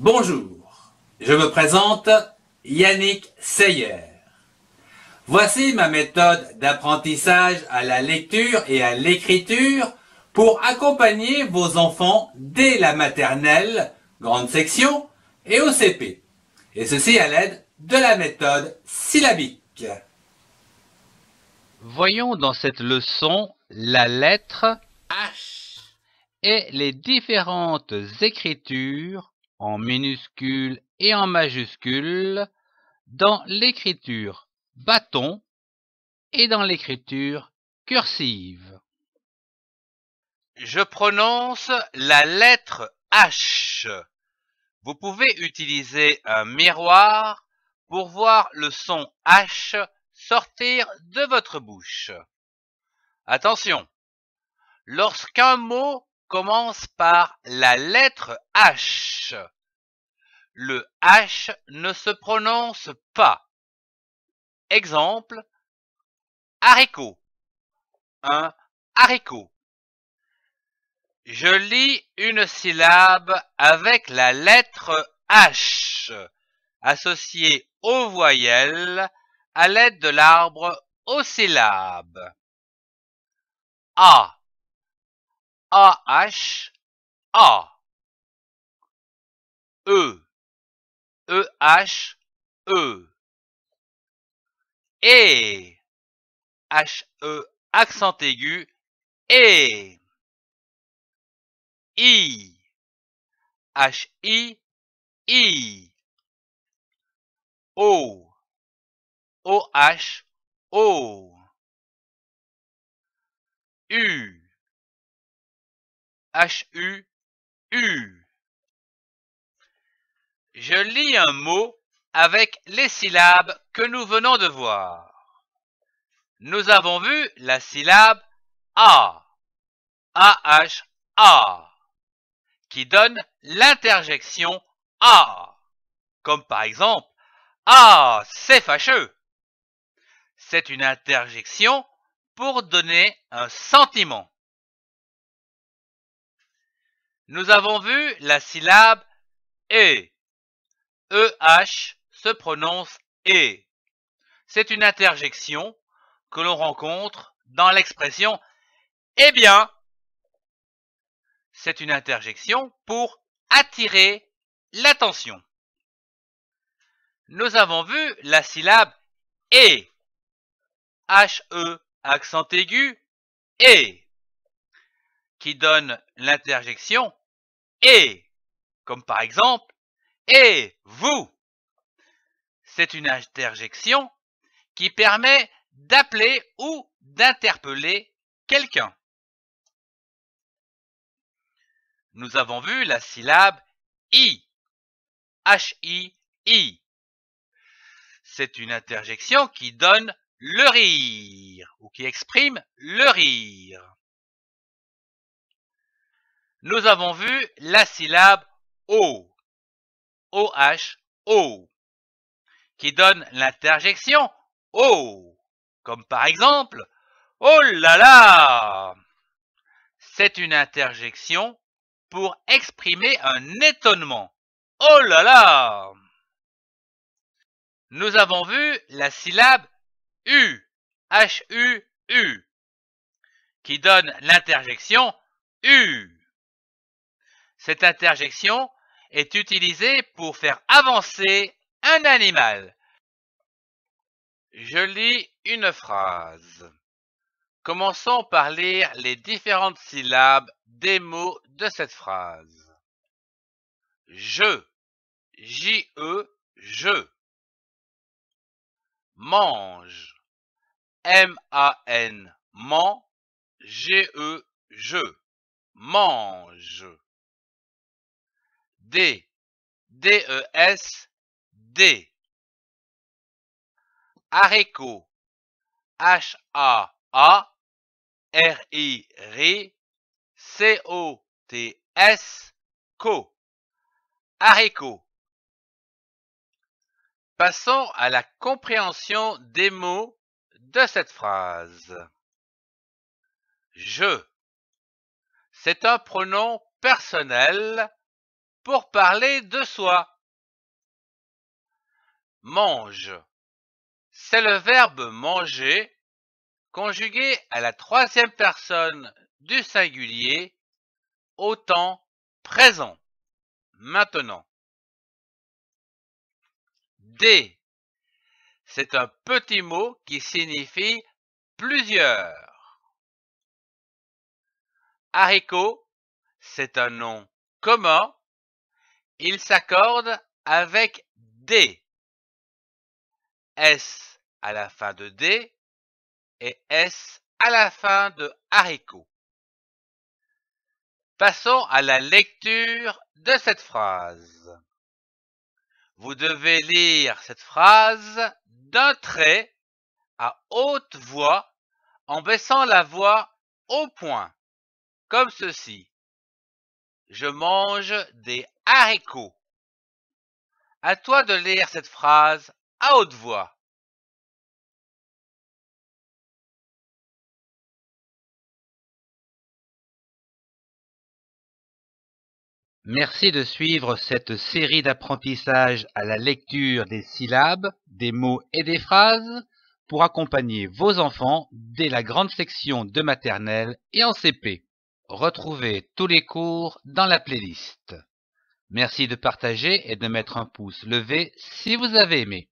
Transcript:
Bonjour, je me présente Yannick Seyer. Voici ma méthode d'apprentissage à la lecture et à l'écriture pour accompagner vos enfants dès la maternelle, grande section, et au CP. Et ceci à l'aide de la méthode syllabique. Voyons dans cette leçon la lettre H et les différentes écritures en minuscule et en majuscule, dans l'écriture bâton et dans l'écriture cursive. Je prononce la lettre H. Vous pouvez utiliser un miroir pour voir le son H sortir de votre bouche. Attention, lorsqu'un mot commence par la lettre H. Le H ne se prononce pas. Exemple, haricot. Un haricot. Je lis une syllabe avec la lettre H associée aux voyelles à l'aide de l'arbre aux syllabes. A. A-H, A. E. E-H, E. e H-E, e, accent aigu, E I. H-I, I. O. O-H, O. U. H-U-U. Je lis un mot avec les syllabes que nous venons de voir. Nous avons vu la syllabe A, a h -A, qui donne l'interjection A, comme par exemple Ah, c'est fâcheux. C'est une interjection pour donner un sentiment. Nous avons vu la syllabe E. EH se prononce E. C'est une interjection que l'on rencontre dans l'expression Eh bien. C'est une interjection pour attirer l'attention. Nous avons vu la syllabe E. H-E, accent aigu, E, qui donne l'interjection et, comme par exemple et vous. C'est une interjection qui permet d'appeler ou d'interpeller quelqu'un. Nous avons vu la syllabe i. h i -I. C'est une interjection qui donne le rire ou qui exprime le rire. Nous avons vu la syllabe O, o h O, qui donne l'interjection O, comme par exemple Oh là là C'est une interjection pour exprimer un étonnement. Oh là là Nous avons vu la syllabe U, H-U-U, qui donne l'interjection U, cette interjection est utilisée pour faire avancer un animal. Je lis une phrase. Commençons par lire les différentes syllabes des mots de cette phrase. Je, J-E, je. Mange, M-A-N, man, G-E, je. Mange. D. D-E-S, D. Haricot. H-A-A-R-I-C-O-T-S, co. Haricot. Passons à la compréhension des mots de cette phrase. Je. C'est un pronom personnel pour parler de soi. Mange. C'est le verbe manger conjugué à la troisième personne du singulier au temps présent, maintenant. D. C'est un petit mot qui signifie plusieurs. Haricot, c'est un nom commun il s'accorde avec D. S à la fin de D et S à la fin de haricot. Passons à la lecture de cette phrase. Vous devez lire cette phrase d'un trait à haute voix en baissant la voix au point, comme ceci. Je mange des a À toi de lire cette phrase à haute voix. Merci de suivre cette série d'apprentissage à la lecture des syllabes, des mots et des phrases pour accompagner vos enfants dès la grande section de maternelle et en CP. Retrouvez tous les cours dans la playlist. Merci de partager et de mettre un pouce levé si vous avez aimé.